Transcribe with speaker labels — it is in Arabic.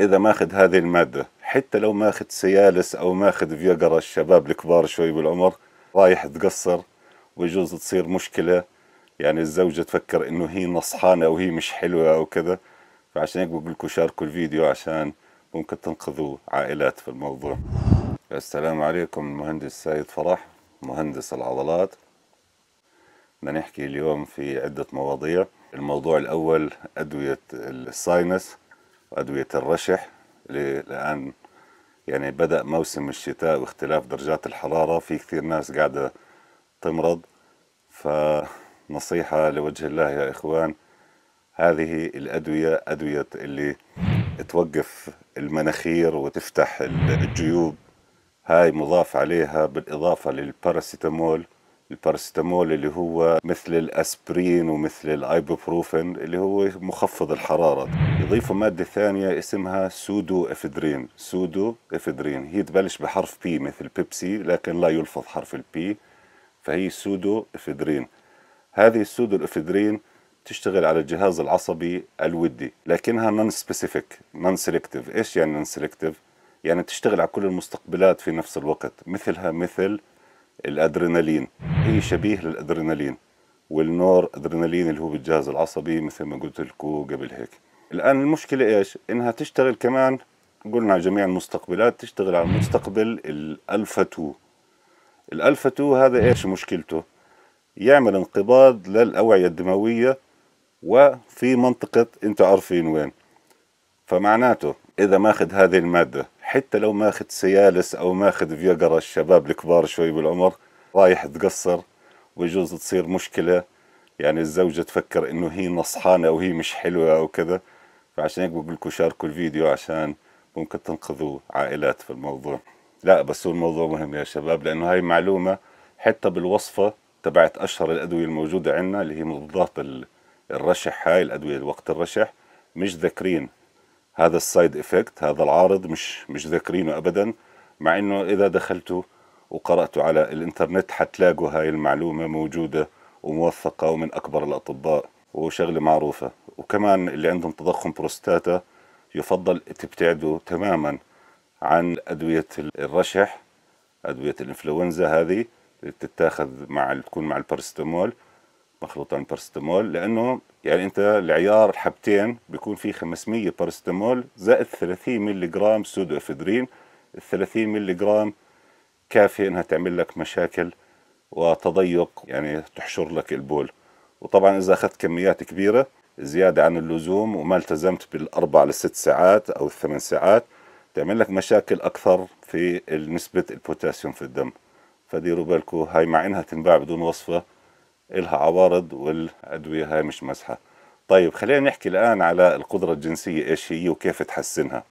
Speaker 1: اذا ماخذ هذه الماده حتى لو ماخذ سيالس او ماخذ فيجرا الشباب الكبار شوي بالعمر رايح تقصر ويجوز تصير مشكله يعني الزوجه تفكر انه هي نصحانه او هي مش حلوه او كذا فعشان هيك بقول لكم شاركوا الفيديو عشان ممكن تنقذوا عائلات في الموضوع السلام عليكم المهندس سيد فرح مهندس العضلات بدنا نحكي اليوم في عدة مواضيع الموضوع الأول أدوية الساينس وأدوية الرشح اللي الآن يعني بدأ موسم الشتاء واختلاف درجات الحرارة في كثير ناس قاعدة تمرض فنصيحة لوجه الله يا إخوان هذه الأدوية أدوية اللي توقف المناخير وتفتح الجيوب هاي مضاف عليها بالإضافة للباراسيتامول البارستامول اللي هو مثل الاسبرين ومثل الايبوبروفين اللي هو مخفض الحراره يضيفوا ماده ثانيه اسمها سودو افدرين سودو افدرين هي تبلش بحرف بي مثل بيبسي لكن لا يلفظ حرف البي فهي سودو افدرين هذه السودو الافدرين تشتغل على الجهاز العصبي الودي لكنها نون سبيسيفيك نون سيلكتيف ايش يعني نون سيلكتيف يعني تشتغل على كل المستقبلات في نفس الوقت مثلها مثل الادرينالين هي شبيه للادرينالين والنور ادرينالين اللي هو بالجهاز العصبي مثل ما قلت لكم قبل هيك الان المشكله ايش انها تشتغل كمان قلنا على جميع المستقبلات تشتغل على مستقبل الالفا 2 الالفا 2 هذا ايش مشكلته يعمل انقباض للاوعيه الدمويه وفي منطقه انت عارفين وين فمعناته اذا ماخذ هذه الماده حتى لو ماخذ سيالس او ماخذ فيجرا الشباب الكبار شوي بالعمر رايح تقصر ويجوز تصير مشكله يعني الزوجه تفكر انه هي نصحانه او هي مش حلوه او كذا فعشان هيك بقول لكم شاركوا الفيديو عشان ممكن تنقذوا عائلات في الموضوع لا بس هو الموضوع مهم يا شباب لانه هاي معلومه حتى بالوصفه تبعت اشهر الادويه الموجوده عندنا اللي هي مضادات الرشح هاي الادويه وقت الرشح مش ذاكرين هذا السايد افكت هذا العارض مش مش ذاكرينه ابدا مع انه اذا دخلتوا وقرأتوا على الانترنت حتلاقوا هاي المعلومة موجودة وموثقة ومن أكبر الأطباء وشغلة معروفة وكمان اللي عندهم تضخم بروستاتا يفضل تبتعدوا تماما عن أدوية الرشح أدوية الإنفلونزا هذه اللي بتتاخذ مع تكون مع البارستامول مخلوطين بارستمول لانه يعني انت العيار الحبتين بيكون في 500 بارستمول زائد 30 مللي جرام سودو افدرين ال 30 مللي جرام كافيه انها تعمل لك مشاكل وتضيق يعني تحشر لك البول وطبعا اذا اخذت كميات كبيره زياده عن اللزوم وما التزمت بالاربع لست ساعات او الثمان ساعات تعمل لك مشاكل اكثر في نسبه البوتاسيوم في الدم فديروا بالكم هاي مع انها تنباع بدون وصفه إلها عوارض والأدوية هاي مش مسحة طيب خلينا نحكي الآن على القدرة الجنسية إيش هي وكيف تحسنها